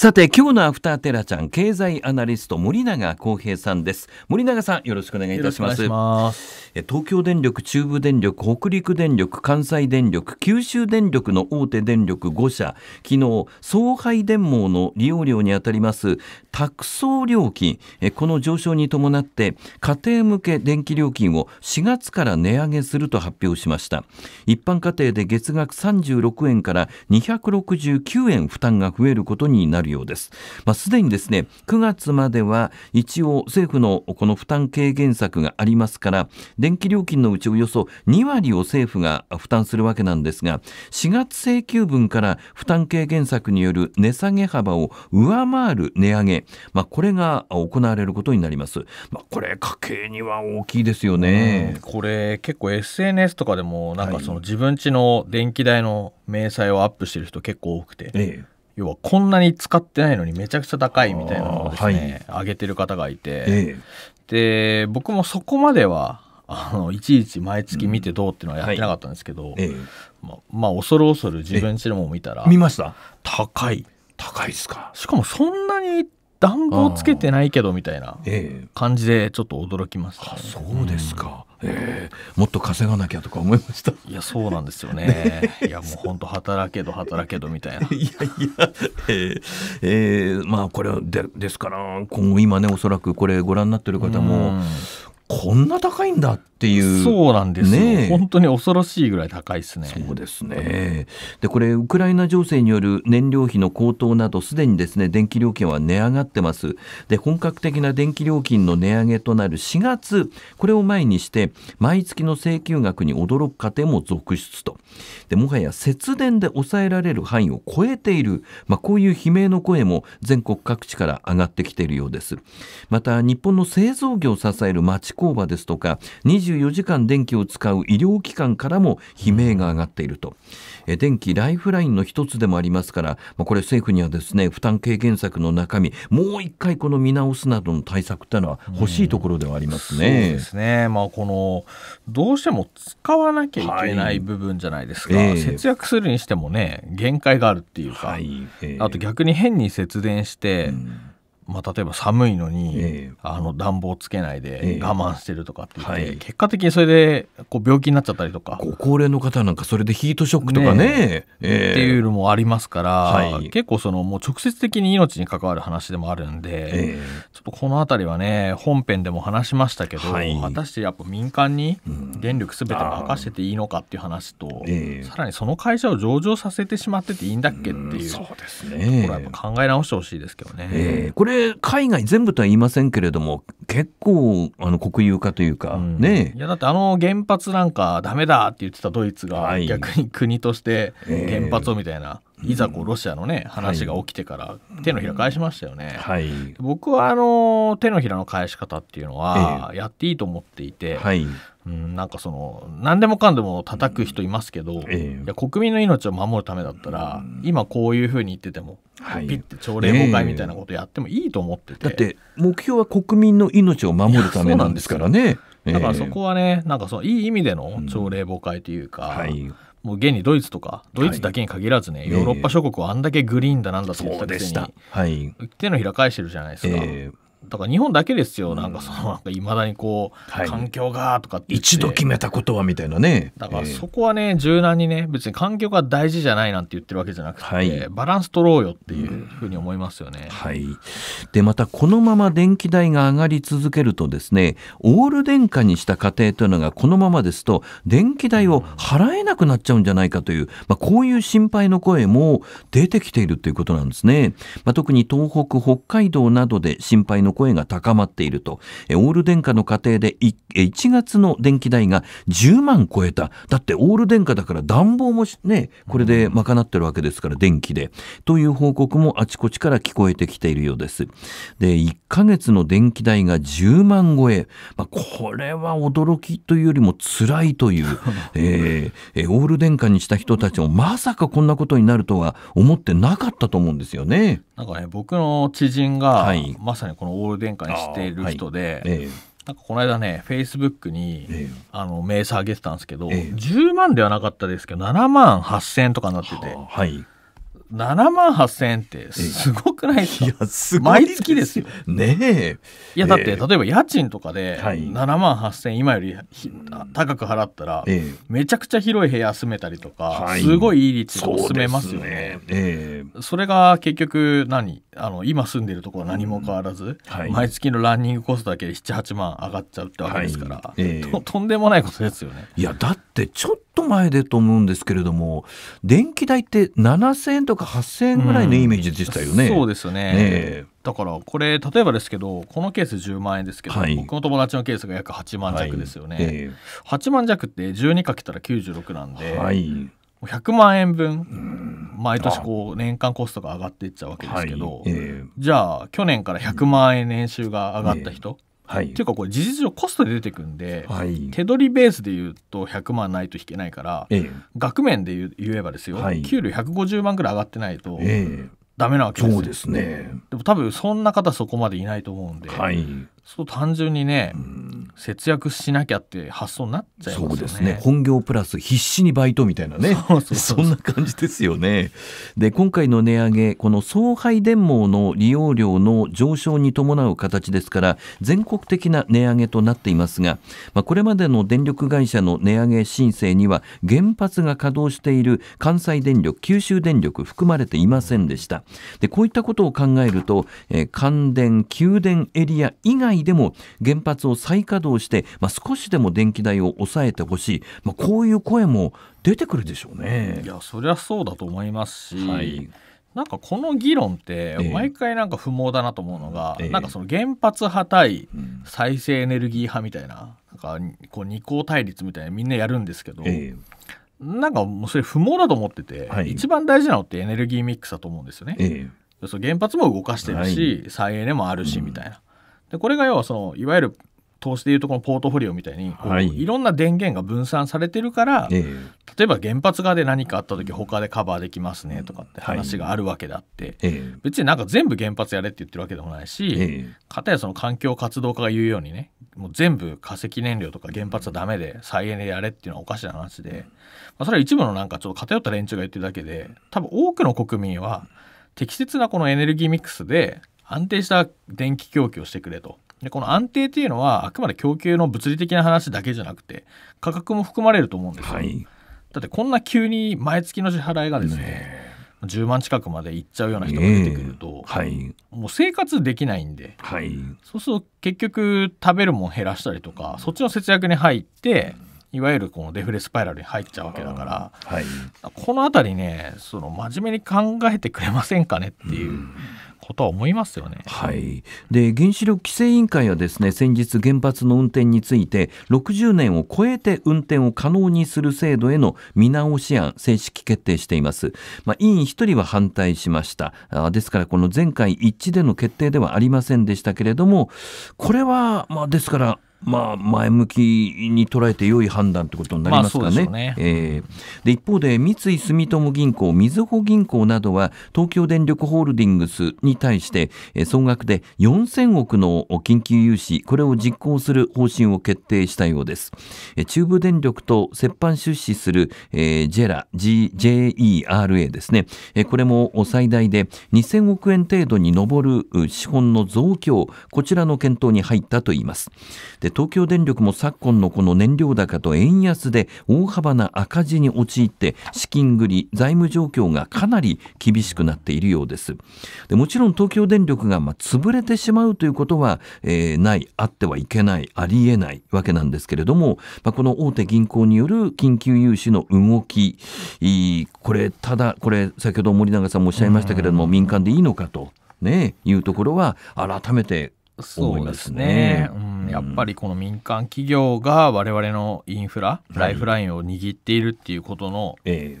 さて、今日のアフターテラちゃん、経済アナリスト森永康平さんです。森永さん、よろしくお願いいたします。ます東京電力、中部電力、北陸電力、関西電力、九州電力の大手電力5社、昨日、送配電網の利用料にあたります、託送料金、この上昇に伴って、家庭向け電気料金を4月から値上げすると発表しました。一般家庭で月額36円から269円負担が増えることになるるようです。まあ、すでにですね、9月までは一応政府のこの負担軽減策がありますから、電気料金のうちおよそ2割を政府が負担するわけなんですが、4月請求分から負担軽減策による値下げ幅を上回る値上げ、まあ、これが行われることになります。まあ、これ家計には大きいですよね。これ結構 SNS とかでもなんかその自分家の電気代の明細をアップしてる人結構多くて、ええ、要はこんなに使ってないのにめちゃくちゃ高いみたいなのをですね、はい、上げてる方がいて、えで僕もそこまではあのいちいち毎月見てどうっていうのはやってなかったんですけど、うんはいええ、ま、まあ恐る恐る自分ちのも見たら見ました高い高いっすかしかもそんなに暖房つけてないけどみたいな感じでちょっと驚きました、ね、そうですか、うん、ええもっと稼がなきゃとか思いましたいやそうなんですよね ね、いやもう本当働けど働けどみたいな いやいや、えー、えー、まあこれでですから今後今ねおそらくこれご覧になってる方もこんな高いんだっていうそうなんですね本当に恐ろしいぐらい高いですねそうですねでこれウクライナ情勢による燃料費の高騰などすでにですね電気料金は値上がってますで本格的な電気料金の値上げとなる4月これを前にして毎月の請求額に驚く家庭も続出とでもはや節電で抑えられる範囲を超えているまあこういう悲鳴の声も全国各地から上がってきているようですまた日本の製造業を支える工場ですとか24時間電気を使う医療機関からも悲鳴が上がっていると電気ライフラインの一つでもありますからまあ、これ政府にはですね負担軽減策の中身もう一回この見直すなどの対策というのは欲しいところではありますね。うん、すねまあ、このどうしても使わなきゃいけない部分じゃないですか、はいえー、節約するにしてもね限界があるっていうか、はいえー、あと逆に変に節電して、うんまあ、例えば寒いのに、えー、あの暖房つけないで我慢してるとかって言って、えーはい、結果的にそれでこう病気になっちゃったりとかご高齢の方なんかそれでヒートショックとかね、ねえー、っていうのもありますから、はい、結構そのもう直接的に命に関わる話でもあるんで、ちょっとこの辺りはね本編でも話しましたけど、はい、果たしてやっぱ民間に電力すべて任せていいのかっていう話と、さらにその会社を上場させてしまってていいんだっけっていう,、そうですね、ところはやっぱ考え直してほしいですけどね。これ海外全部とは言いませんけれども、結構、あの、国有化というか、うん、ね。いや、だってあの原発なんかダメだって言ってたドイツが、逆に国として原発をみたいな。えーいざこうロシアのね、話が起きてから手のひら返しましたよね。はい、僕はあの手のひらの返し方っていうのはやっていいと思っていて、えはい、なんかその何でもかんでも叩く人いますけど、えや国民の命を守るためだったら、今こういうふうに言ってても、はい、ピッて朝礼崩壊みたいなことやってもいいと思ってて、だって目標は国民の命を守るためなんですからねだからそこはねなんかそのいい意味での朝礼崩壊というか、うんはい、もう現にドイツとかドイツだけに限らずね、はい、ヨーロッパ諸国はあんだけグリーンだなんだと思ってたくせに、はい、手のひら返してるじゃないですか。えだから日本だけですよ、なんかそのいまだにこう、はい、環境がとかって一度決めたことはみたいなねだからそこはね、柔軟にね別に環境が大事じゃないなんて言ってるわけじゃなくて、はい、バランス取ろうよっていうふうに思いますよね、うん、はいでまたこのまま電気代が上がり続けるとですねオール電化にした家庭というのがこのままですと電気代を払えなくなっちゃうんじゃないかという、まあ、こういう心配の声も出てきているということなんですね、まあ、特に東北北海道などで心配の声が高まっていると、えオール電化の家庭で 1, 1月の電気代が10万超えた。だってオール電化だから暖房もね、これで賄ってるわけですから、電気で。という報告もあちこちから聞こえてきているようです。で、1ヶ月の電気代が10万超え。まあ、これは驚きというよりも辛いという、えー、オール電化にした人たちもまさかこんなことになるとは思ってなかったと思うんですよね。なんかね、僕の知人が、はい、まさにこのゴールデン化にしている人で、はいえー、なんかこの間ねフェイスブックに、えー、あの名刺上げてたんですけど、えー、10万ではなかったですけど7万8千とかになってて。は、はい、7万8000円ってすごくないですか、えー、いやす毎月ですよ。ねえ。いやだって、えー、例えば家賃とかで7万8000円今より高く払ったら、えー、めちゃくちゃ広い部屋住めたりとか、はい、すごいいい率で住めますよね。そ、ね、えー、それが結局何あの今住んでるところは何も変わらず、うんはい、毎月のランニングコストだけで78万上がっちゃうってわけですから、はいえー、ととんでもないことですよね。いやだってちょっと前でと思うんですけれども電気代って7000円とか8000円ぐらいのイメージでしたよね。うん、そうですよね、だからこれ例えばですけどこのケース10万円ですけど、はい、僕の友達のケースが約8万弱ですよね、はいえー、8万弱って12かけたら96なんで、はい、100万円分毎年こう年間コストが上がっていっちゃうわけですけど、はいえー、じゃあ去年から100万円年収が上がった人、えーはい、っていうかこれ事実上コストで出てくんで、はい、手取りベースで言うと100万ないと引けないから、えー、額面で言えばですよ、給料150万ぐらい上がってないと、ダメなわけですそうですねでも多分そんな方そこまでいないと思うんで、はい、そう単純にね、うん、節約しなきゃって発想になっちゃいますね。そうですね。本業プラス必死にバイトみたいなね。そんな感じですよね。で、今回の値上げ、この送配電網の利用料の上昇に伴う形ですから、全国的な値上げとなっていますが、まあ、これまでの電力会社の値上げ申請には、原発が稼働している関西電力、九州電力含まれていませんでした。で、こういったことを考えると、えー、関電、給電エリア以外内でも原発を再稼働して、まあ、少しでも電気代を抑えてほしい、まあ、こういう声も出てくるでしょうね。いやそりゃそうだと思いますし、はいなんかこの議論って毎回なんか不毛だなと思うのが、ええ、なんかその原発派対再生エネルギー派みたいななんかこう二項対立みたいなみんなやるんですけど、え、なんかもうそれ不毛だと思ってて、はい、一番大事なのってエネルギーミックスだと思うんですよね。ええ、原発も動かしてるし、はい、再エネもあるしみたいな。でこれが要はそのいわゆる投資でいうとこのポートフォリオみたいに、はい、いろんな電源が分散されてるから、えー、例えば原発側で何かあった時他でカバーできますねとかって話があるわけであって、はい、別になんか全部原発やれって言ってるわけでもないし、えー、かたやその環境活動家が言うようにねもう全部化石燃料とか原発はダメで再エネやれっていうのはおかしな話で、まあ、それは一部のなんかちょっと偏った連中が言ってるだけで多分多くの国民は適切なこのエネルギーミックスで安定した電気供給をしてくれと。でこの安定っていうのはあくまで供給の物理的な話だけじゃなくて価格も含まれると思うんですよ、はい、だってこんな急に毎月の支払いがですねね10万近くまでいっちゃうような人が出てくると、はい、もう生活できないんで、はい、そうすると結局食べるもん減らしたりとかそっちの節約に入っていわゆるこのデフレスパイラルに入っちゃうわけだから、はい、このあたりねその真面目に考えてくれませんかねっていう。うんことは思いますよね、はい、で原子力規制委員会はですね先日原発の運転について60年を超えて運転を可能にする制度への見直し案正式決定しています、まあ、委員1人は反対しましたあですからこの前回一致での決定ではありませんでしたけれどもこれは、まあ、ですからまあ、前向きに捉えて良い判断ということになりますかね。まあ、ねえー、で一方で三井住友銀行、みずほ銀行などは東京電力ホールディングスに対して総額で4000億の緊急融資これを実行する方針を決定したようです。中部電力と折半出資する、えー、ジェラ JERA ですね、これも最大で2000億円程度に上る資本の増強こちらの検討に入ったといいます。でで東京電力も昨今のこの燃料高と円安で大幅な赤字に陥って資金繰り財務状況がかなり厳しくなっているようですでもちろん東京電力がま潰れてしまうということは、えー、ないあってはいけないありえないわけなんですけれども、まあ、この大手銀行による緊急融資の動きこれただこれ先ほど森永さんもおっしゃいましたけれども民間でいいのかとね、いうところは改めて思いますね、うん、やっぱりこの民間企業が我々のインフラ、はい、ライフラインを握っているっていうことの、えー、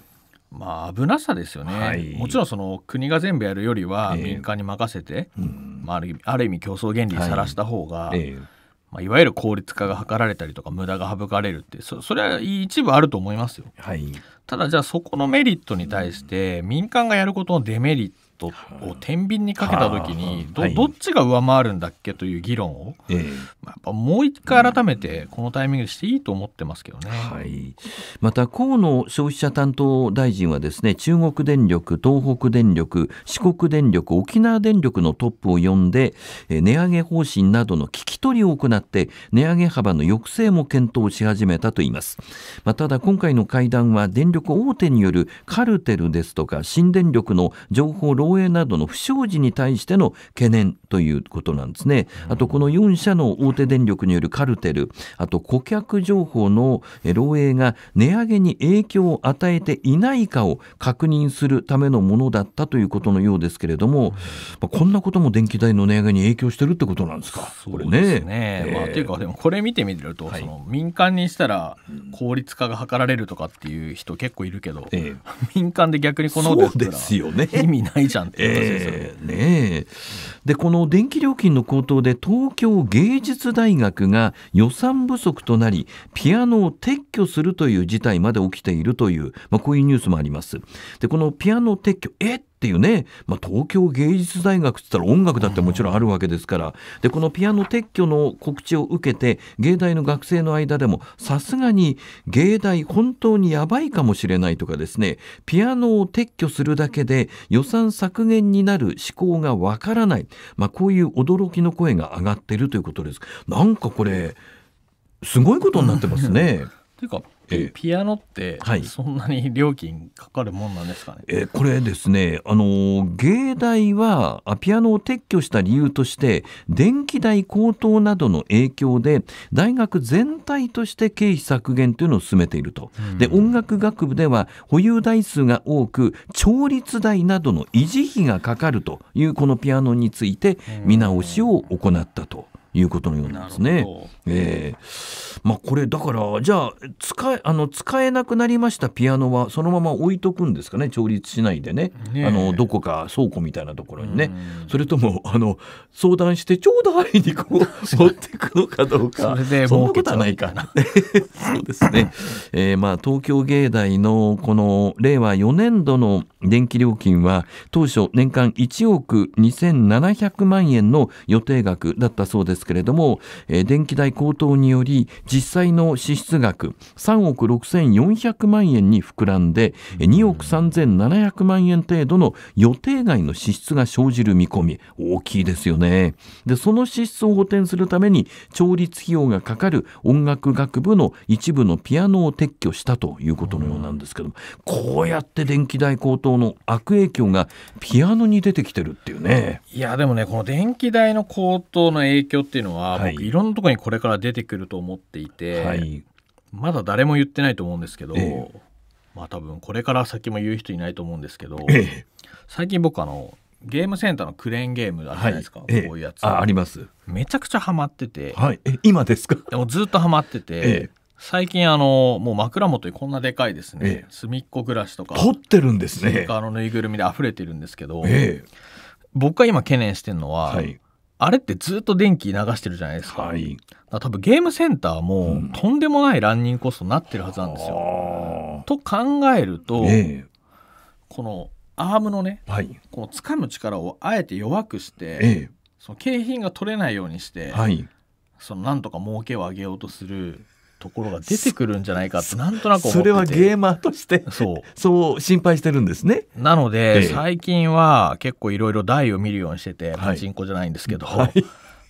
まあ、危なさですよね、はい、もちろんその国が全部やるよりは民間に任せて、えー、まあ、ある意味ある意味競争原理さらした方が、はいえまあ、いわゆる効率化が図られたりとか無駄が省かれるってそそれは一部あると思いますよ、はい、ただじゃあそこのメリットに対して民間がやることのデメリットトを天秤にかけた時にどどっちが上回るんだっけという議論を、えまあ、やっぱもう一回改めてこのタイミングでしていいと思ってますけどね、はい、また河野消費者担当大臣はですね中国電力、東北電力、四国電力、沖縄電力のトップを呼んで値上げ方針などの聞き取りを行って値上げ幅の抑制も検討し始めたといいます、まあ、ただ今回の会談は電力大手によるカルテルですとか新電力の情報漏漏洩などの不祥事に対しての懸念ということなんですね。あとこの4社の大手電力によるカルテル、あと顧客情報の漏洩が値上げに影響を与えていないかを確認するためのものだったということのようですけれども、まあ、こんなことも電気代の値上げに影響してるってことなんですか。そうですね。ねまあ、というかでもこれ見てみると、はい、その民間にしたら効率化が図られるとかっていう人結構いるけど、えー、民間で逆にこのですよね意味ないじゃんゃんって言ねでこの電気料金の高騰で東京芸術大学が予算不足となりピアノを撤去するという事態まで起きているという、まあ、こういうニュースもありますでこのピアノ撤去えっっていうね、まあ、東京芸術大学ってったら音楽だってもちろんあるわけですからでこのピアノ撤去の告知を受けて芸大の学生の間でもさすがに芸大本当にやばいかもしれないとかですねピアノを撤去するだけで予算削減になる思考がわからない、まあ、こういう驚きの声が上がっているということです。なんかこれすごいことになってますね。ていうかえピアノってそんなに料金かかるもんなんですかね、えこれですねあの芸大はピアノを撤去した理由として電気代高騰などの影響で大学全体として経費削減というのを進めていると、うん、で音楽学部では保有台数が多く調律代などの維持費がかかるというこのピアノについて見直しを行ったと。うんいうことのようなんですね。えーまあ、これだからじゃあ使えあの使えなくなりましたピアノはそのまま置いとくんですかね調律しないでね、ね、あのどこか倉庫みたいなところにね、それともあの相談してちょうどいにこう 持っていくのかどうかそれでそんなことはないかな。そうですね、えーまあ、東京芸大のこの令和4年度の電気料金は当初年間1億2700万円の予定額だったそうですけれども、えー、電気代高騰により実際の支出額3億6400万円に膨らんで2億3700万円程度の予定外の支出が生じる見込み大きいですよねでその支出を補填するために調律費用がかかる音楽学部の一部のピアノを撤去したということのようなんですけどもこうやって電気代高騰の悪影響がピアノに出てきてるっていうねいやでもねこの電気代の高騰の影響ってっていうのは、はい、僕いろんなところにこれから出てくると思っていて、はい、まだ誰も言ってないと思うんですけど、えー、まあ多分これから先も言う人いないと思うんですけど、えー、最近僕あのゲームセンターのクレーンゲームあるじゃないですか、はい、こういうやつ、えー、あありますめちゃくちゃハマってて、はい、今ですかでもずっとハマってて、最近あのもう枕元にこんなでかいですね、隅っこ暮らしとか凝ってるんですねスーカーのぬいぐるみで溢れてるんですけど、僕が今懸念してるのは、はい、あれってずっと電気流してるじゃないですか,、はい、か多分ゲームセンターもとんでもないランニングコストになってるはずなんですよ。うん、と考えると、このアームのね、はい、この掴む力をあえて弱くして、その景品が取れないようにして、はい、そのなんとか儲けを上げようとするところが出てくるんじゃないかってなんとなく思ってそれはゲーマーとしてそうそう心配してるんですねなので、ええ、最近は結構いろいろ台を見るようにしててパチンコじゃないんですけど、はい、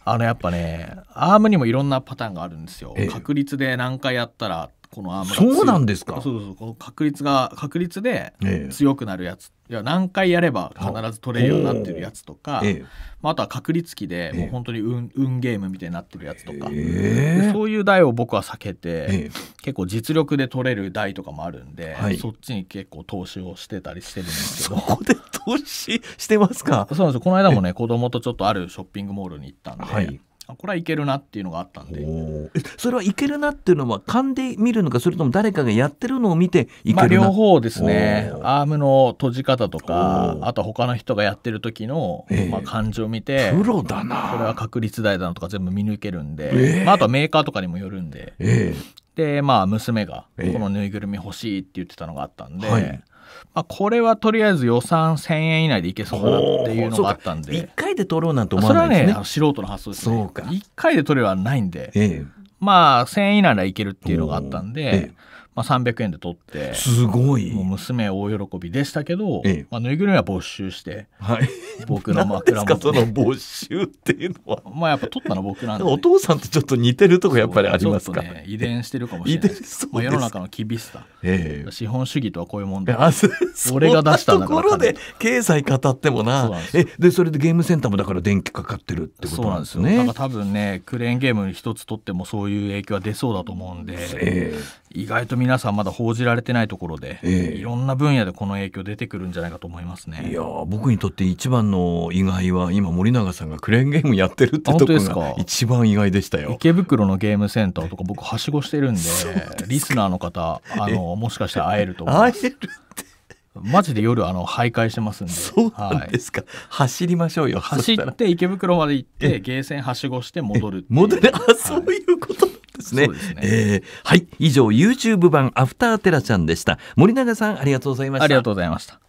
あのやっぱねアームにもいろんなパターンがあるんですよ、え、確率で何回やったらこのアームそうなんですかそうそうそう確率が確率で強くなるやつ、ええ、いや何回やれば必ず取れるようになってるやつとか、え、まあ、あとは確率機でもう本当に運,、運ゲームみたいになってるやつとか、そういう台を僕は避けて、結構実力で取れる台とかもあるんで、はい、そっちに結構投資をしてたりしてるんですけどそこで投資してますかそうなんですこの間もね子供とちょっとあるショッピングモールに行ったんで、はいあこれはいけるなっていうのがあったんでそれはいけるなっていうのは勘で見るのかそれとも誰かがやってるのを見ていけるな、まあ、両方ですねアームの閉じ方とかあと他の人がやってる時の、まあ、感じを見て、えー、プロだなこれは確率台だなとか全部見抜けるんで、えー、まあ、あとはメーカーとかにもよるんで、えー、でまあ娘がこのぬいぐるみ欲しいって言ってたのがあったんで、はいまあ、これはとりあえず予算1000円以内でいけそうだなっていうのがあったんで1回で取ろうなんて思わないですねそれはね素人の発想ですねそうか1回で取れはないんで、ええ、まあ1000円以内ならいけるっていうのがあったんで、ええまあ、300円で取ってすごいもう娘大喜びでしたけど、ええ、まあ、ぬいぐるみは没収して、はい、僕の枕元で没収っていうのはまあやっぱ取ったの僕なんで、お父さんとちょっと似てるとこやっぱりありますか、ね、遺伝してるかもしれないですまあ、世の中の厳しさ、ええ、資本主義とはこういうもんで俺が出したところで経済語ってもなえでそれでゲームセンターもだから電気かかってるってことなんですねなんか多分ねクレーンゲーム一つ取ってもそういう影響は出そうだと思うんで、ええ、意外と皆さんまだ報じられてないところで、えー、いろんな分野でこの影響出てくるんじゃないかと思いますねいや僕にとって一番の意外は今森永さんがクレーンゲームやってるってとこが一番意外でしたよ池袋のゲームセンターとか僕はしごしてるんでリスナーの方あのもしかして会えると思います。マジで夜あの徘徊してますんで。そうなんですか。はい、走りましょうよ。走って池袋まで行ってゲーセンはしごして戻る戻る。あ、そういうことですね。すねえー、はい、以上 YouTube 版アフターテラちゃんでした。森永さんありがとうございました。ありがとうございました。